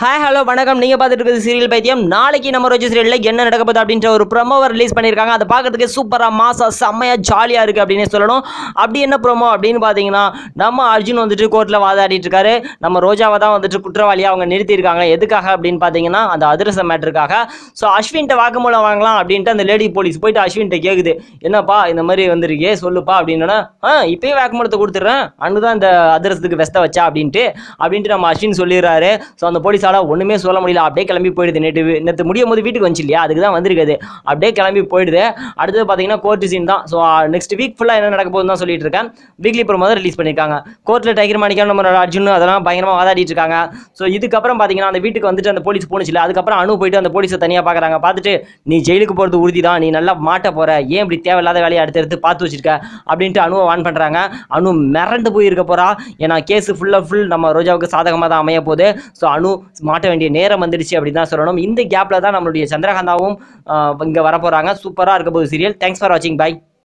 hi hello வணக்கம் நீங்கள் பார்த்துட்டு இருக்கிறது சீரியல் பைத்தியம் நாளைக்கு நம்ம ரோஜி சீரியலில் என்ன நடக்க போகுது அப்படின்ற ஒரு ப்ரொமோ ரிலீஸ் பண்ணியிருக்காங்க அதை பார்க்குறதுக்கு சூப்பராக மாசா செம்மையாக ஜாலியாக இருக்குது அப்படின்னு சொல்லணும் அப்படி என்ன ப்ரொமோ அப்படின்னு பார்த்தீங்கன்னா நம்ம அர்ஜுன் வந்துட்டு கோர்ட்டில் வாதாடிட்டு இருக்காரு நம்ம ரோஜாவை தான் வந்துட்டு குற்றவாளியாக அவங்க நிறுத்தியிருக்காங்க எதுக்காக அப்படின்னு பார்த்தீங்கன்னா அந்த அதிரச மேட்டருக்காக ஸோ அஸ்வின்கிட்ட வாக்குமூலம் வாங்கலாம் அப்படின்ட்டு அந்த லேடி போலீஸ் போயிட்டு அஸ்வின்கிட்ட கேட்குது என்னப்பா இந்த மாதிரி வந்துருக்கே சொல்லுப்பா அப்படின்னா ஆ வாக்கு வாக்குமூலத்தை கொடுத்துட்றேன் அண்ணு தான் இந்த அதிரசத்துக்கு வெஸ்த வச்சா அப்படின்ட்டு அப்படின்ட்டு நம்ம அஸ்வின் சொல்லிடுறாரு ஸோ அந்த போலீஸ் வயசால ஒன்றுமே சொல்ல முடியல அப்படியே கிளம்பி போயிடுது நேற்று நேற்று முடியும் போது வீட்டுக்கு வந்துச்சு இல்லையா அதுக்கு தான் வந்திருக்குது அப்படியே கிளம்பி போயிடுது அடுத்தது பார்த்தீங்கன்னா கோர்ட் சீன் தான் ஸோ நெக்ஸ்ட் வீக் ஃபுல்லாக என்ன நடக்க போகுதுன்னு தான் சொல்லிட்டு இருக்கேன் வீக்லி ப்ரோமோ தான் ரிலீஸ் பண்ணியிருக்காங்க கோர்ட்டில் டைகர் மாணிக்கம் நம்ம அர்ஜுன் அதெல்லாம் பயங்கரமாக வாதாடிட்டு இருக்காங்க ஸோ இதுக்கப்புறம் பார்த்தீங்கன்னா அந்த வீட்டுக்கு வந்துட்டு அந்த போலீஸ் போணுச்சு இல்லை அதுக்கப்புறம் அணு போயிட்டு அந்த போலீஸை தனியாக பார்க்குறாங்க பார்த்துட்டு நீ ஜெயிலுக்கு போகிறது உறுதி தான் நீ நல்லா மாட்ட போகிற ஏன் இப்படி தேவையில்லாத வேலையை அடுத்தடுத்து பார்த்து வச்சிருக்க அப்படின்ட்டு அணுவை வான் பண்ணுறாங்க அணு மிரண்டு போயிருக்க போகிறா ஏன்னா கேஸ் ஃபுல்லாக ஃபுல் நம்ம ரோஜாவுக்கு சாதகமாக தான் அமைய போகுது ஸோ அணு மாட்ட வேண்டிய நேரம் வந்துடுச்சு அப்படின்னு தான் சொல்லணும் இந்த கேப்பில் தான் நம்மளுடைய சந்திரகாந்தாவும் இங்கே வரப்போகிறாங்க சூப்பராக இருக்க போகுது சீரியல் தேங்க்ஸ் ஃபார் வாட்சிங் பாய்